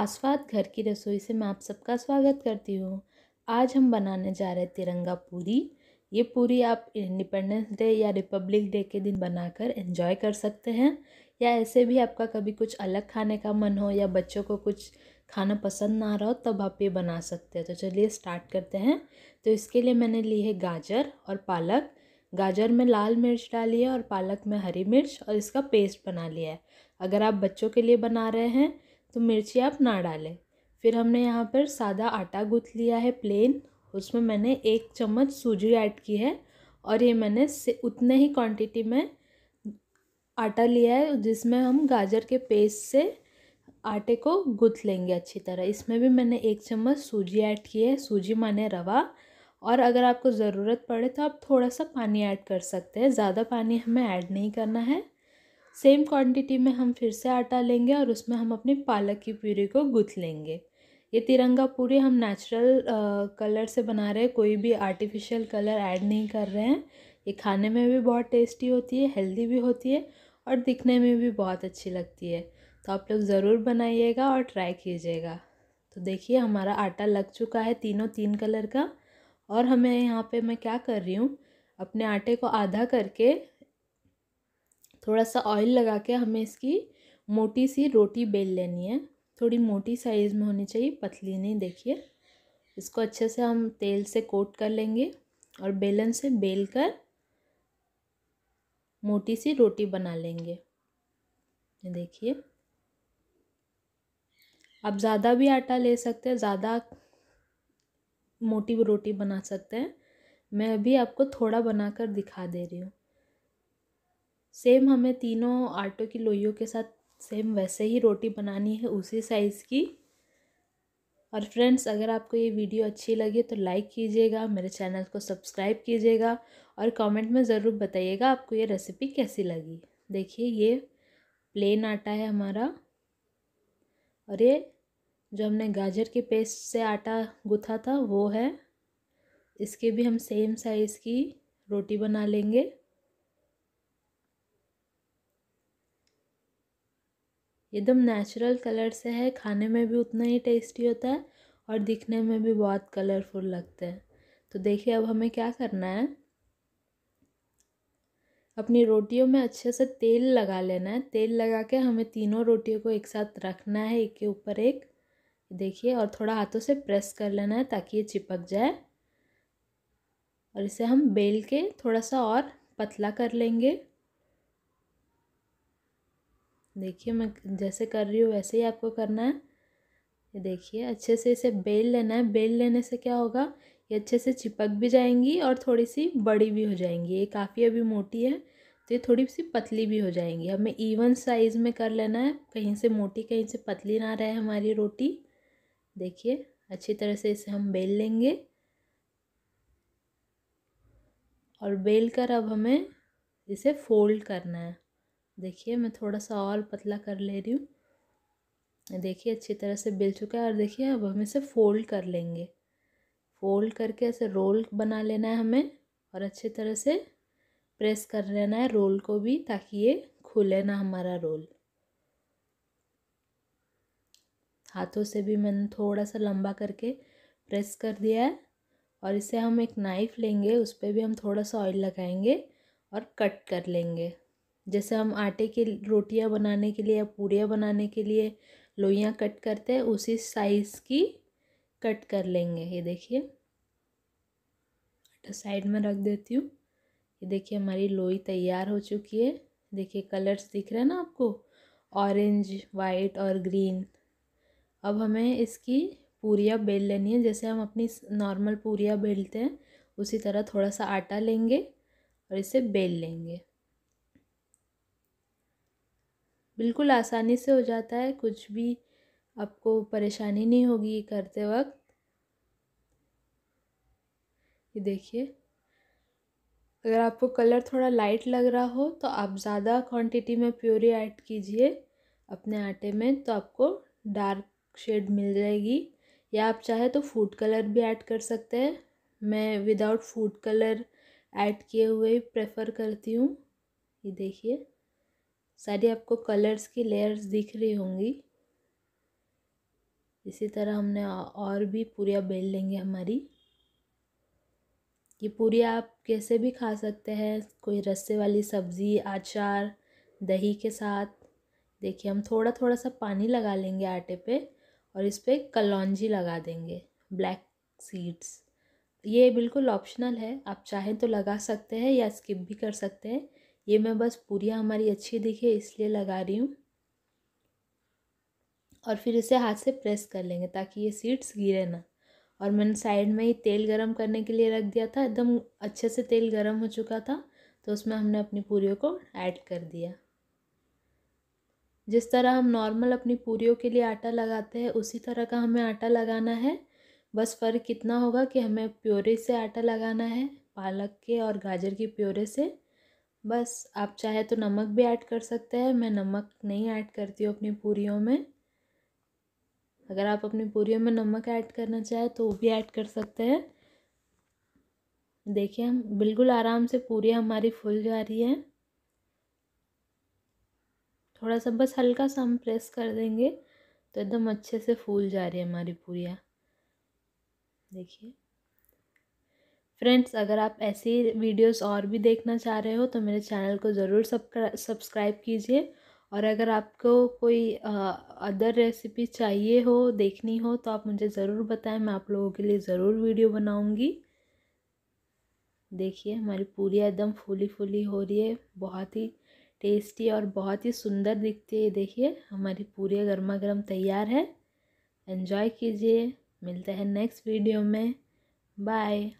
आस्वाद घर की रसोई से मैं आप सबका स्वागत करती हूँ आज हम बनाने जा रहे हैं तिरंगा पूरी ये पूरी आप इंडिपेंडेंस डे या रिपब्लिक डे के दिन बनाकर एंजॉय कर सकते हैं या ऐसे भी आपका कभी कुछ अलग खाने का मन हो या बच्चों को कुछ खाना पसंद ना रहो तब आप ये बना सकते हैं तो चलिए स्टार्ट करते हैं तो इसके लिए मैंने ली है गाजर और पालक गाजर में लाल मिर्च डाली है और पालक में हरी मिर्च और इसका पेस्ट बना लिया है अगर आप बच्चों के लिए बना रहे हैं तो मिर्ची आप ना डालें फिर हमने यहाँ पर सादा आटा गूँथ लिया है प्लेन उसमें मैंने एक चम्मच सूजी ऐड की है और ये मैंने से उतने ही क्वांटिटी में आटा लिया है जिसमें हम गाजर के पेस्ट से आटे को गूँथ लेंगे अच्छी तरह इसमें भी मैंने एक चम्मच सूजी ऐड की है सूजी माने रवा और अगर आपको ज़रूरत पड़े तो आप थोड़ा सा पानी ऐड कर सकते हैं ज़्यादा पानी हमें ऐड नहीं करना है सेम क्वांटिटी में हम फिर से आटा लेंगे और उसमें हम अपनी पालक की प्यूरी को गुथ लेंगे ये तिरंगा पूरी हम नेचुरल कलर से बना रहे हैं कोई भी आर्टिफिशियल कलर ऐड नहीं कर रहे हैं ये खाने में भी बहुत टेस्टी होती है हेल्दी भी होती है और दिखने में भी बहुत अच्छी लगती है तो आप लोग ज़रूर बनाइएगा और ट्राई कीजिएगा तो देखिए हमारा आटा लग चुका है तीनों तीन कलर का और हमें यहाँ पे मैं क्या कर रही हूँ अपने आटे को आधा करके थोड़ा सा ऑयल लगा के हमें इसकी मोटी सी रोटी बेल लेनी है थोड़ी मोटी साइज़ में होनी चाहिए पतली नहीं देखिए इसको अच्छे से हम तेल से कोट कर लेंगे और बेलन से बेल कर मोटी सी रोटी बना लेंगे देखिए आप ज़्यादा भी आटा ले सकते हैं ज़्यादा मोटी रोटी बना सकते हैं मैं अभी आपको थोड़ा बनाकर दिखा दे रही हूँ सेम हमें तीनों आटों की लोइयों के साथ सेम वैसे ही रोटी बनानी है उसी साइज़ की और फ्रेंड्स अगर आपको ये वीडियो अच्छी लगे तो लाइक कीजिएगा मेरे चैनल को सब्सक्राइब कीजिएगा और कमेंट में ज़रूर बताइएगा आपको ये रेसिपी कैसी लगी देखिए ये प्लेन आटा है हमारा और ये जो हमने गाजर के पेस्ट से आटा गुथा था वो है इसके भी हम सेम साइज़ की रोटी बना लेंगे एकदम नेचुरल कलर से है खाने में भी उतना ही टेस्टी होता है और दिखने में भी बहुत कलरफुल लगते हैं तो देखिए अब हमें क्या करना है अपनी रोटियों में अच्छे से तेल लगा लेना है तेल लगा के हमें तीनों रोटियों को एक साथ रखना है एक के ऊपर एक देखिए और थोड़ा हाथों से प्रेस कर लेना है ताकि ये चिपक जाए और इसे हम बेल के थोड़ा सा और पतला कर लेंगे देखिए मैं जैसे कर रही हूँ वैसे ही आपको करना है ये देखिए अच्छे से इसे बेल लेना है बेल लेने से क्या होगा ये अच्छे से चिपक भी जाएंगी और थोड़ी सी बड़ी भी हो जाएंगी ये काफ़ी अभी मोटी है तो ये थोड़ी सी पतली भी हो जाएंगी हमें इवन साइज़ में कर लेना है कहीं से मोटी कहीं से पतली ना रहे हमारी रोटी देखिए अच्छी तरह से इसे हम बेल लेंगे और बेल कर अब हमें इसे फोल्ड करना है देखिए मैं थोड़ा सा और पतला कर ले रही हूँ देखिए अच्छी तरह से बिल चुका है और देखिए अब हम इसे फ़ोल्ड कर लेंगे फ़ोल्ड करके ऐसे रोल बना लेना है हमें और अच्छी तरह से प्रेस कर लेना है रोल को भी ताकि ये खुले ना हमारा रोल हाथों से भी मैंने थोड़ा सा लंबा करके प्रेस कर दिया है और इसे हम एक नाइफ़ लेंगे उस पर भी हम थोड़ा सा ऑयल लगाएंगे और कट कर लेंगे जैसे हम आटे की रोटियां बनाने के लिए या पूरियाँ बनाने के लिए लोइयाँ कट करते हैं उसी साइज़ की कट कर लेंगे ये देखिए आटा साइड में रख देती हूँ ये देखिए हमारी लोई तैयार हो चुकी है देखिए कलर्स दिख रहे हैं ना आपको ऑरेंज वाइट और ग्रीन अब हमें इसकी पूरियाँ बेल लेनी है जैसे हम अपनी नॉर्मल पूरियाँ बेलते हैं उसी तरह थोड़ा सा आटा लेंगे और इसे बेल लेंगे बिल्कुल आसानी से हो जाता है कुछ भी आपको परेशानी नहीं होगी करते वक्त ये देखिए अगर आपको कलर थोड़ा लाइट लग रहा हो तो आप ज़्यादा क्वांटिटी में प्योरी ऐड कीजिए अपने आटे में तो आपको डार्क शेड मिल जाएगी या आप चाहे तो फूड कलर भी ऐड कर सकते हैं मैं विदाउट फूड कलर ऐड किए हुए प्रेफर करती हूँ ये देखिए सारी आपको कलर्स की लेयर्स दिख रही होंगी इसी तरह हमने और भी पूरिया बेल लेंगे हमारी ये पूरिया आप कैसे भी खा सकते हैं कोई रस्से वाली सब्ज़ी अचार दही के साथ देखिए हम थोड़ा थोड़ा सा पानी लगा लेंगे आटे पे और इस पर कलौजी लगा देंगे ब्लैक सीड्स ये बिल्कुल ऑप्शनल है आप चाहें तो लगा सकते हैं या स्किप भी कर सकते हैं ये मैं बस पूरियाँ हमारी अच्छी दिखे इसलिए लगा रही हूँ और फिर इसे हाथ से प्रेस कर लेंगे ताकि ये सीड्स गिरे ना और मैंने साइड में ही तेल गरम करने के लिए रख दिया था एकदम अच्छे से तेल गरम हो चुका था तो उसमें हमने अपनी पूरियों को ऐड कर दिया जिस तरह हम नॉर्मल अपनी पूरियों के लिए आटा लगाते हैं उसी तरह का हमें आटा लगाना है बस फ़र्क कितना होगा कि हमें प्योरे से आटा लगाना है पालक के और गाजर की प्योरे से बस आप चाहे तो नमक भी ऐड कर सकते हैं मैं नमक नहीं ऐड करती हूँ अपनी पूरियों में अगर आप अपनी पूरियों में नमक ऐड करना चाहें तो वो भी ऐड कर सकते हैं देखिए हम बिल्कुल आराम से पूरी हमारी फूल जा रही है थोड़ा सा बस हल्का सा हम प्रेस कर देंगे तो एकदम अच्छे से फूल जा रही है हमारी पूरियाँ देखिए फ्रेंड्स अगर आप ऐसी वीडियोस और भी देखना चाह रहे हो तो मेरे चैनल को ज़रूर सब्सक्राइब कीजिए और अगर आपको कोई अदर रेसिपी चाहिए हो देखनी हो तो आप मुझे ज़रूर बताएं मैं आप लोगों के लिए ज़रूर वीडियो बनाऊंगी देखिए हमारी पूरी एकदम फूली फूली हो रही है बहुत ही टेस्टी और बहुत ही सुंदर दिखती है देखिए हमारी पूरी गर्मा गर्म तैयार है एंजॉय कीजिए मिलते हैं नेक्स्ट वीडियो में बाय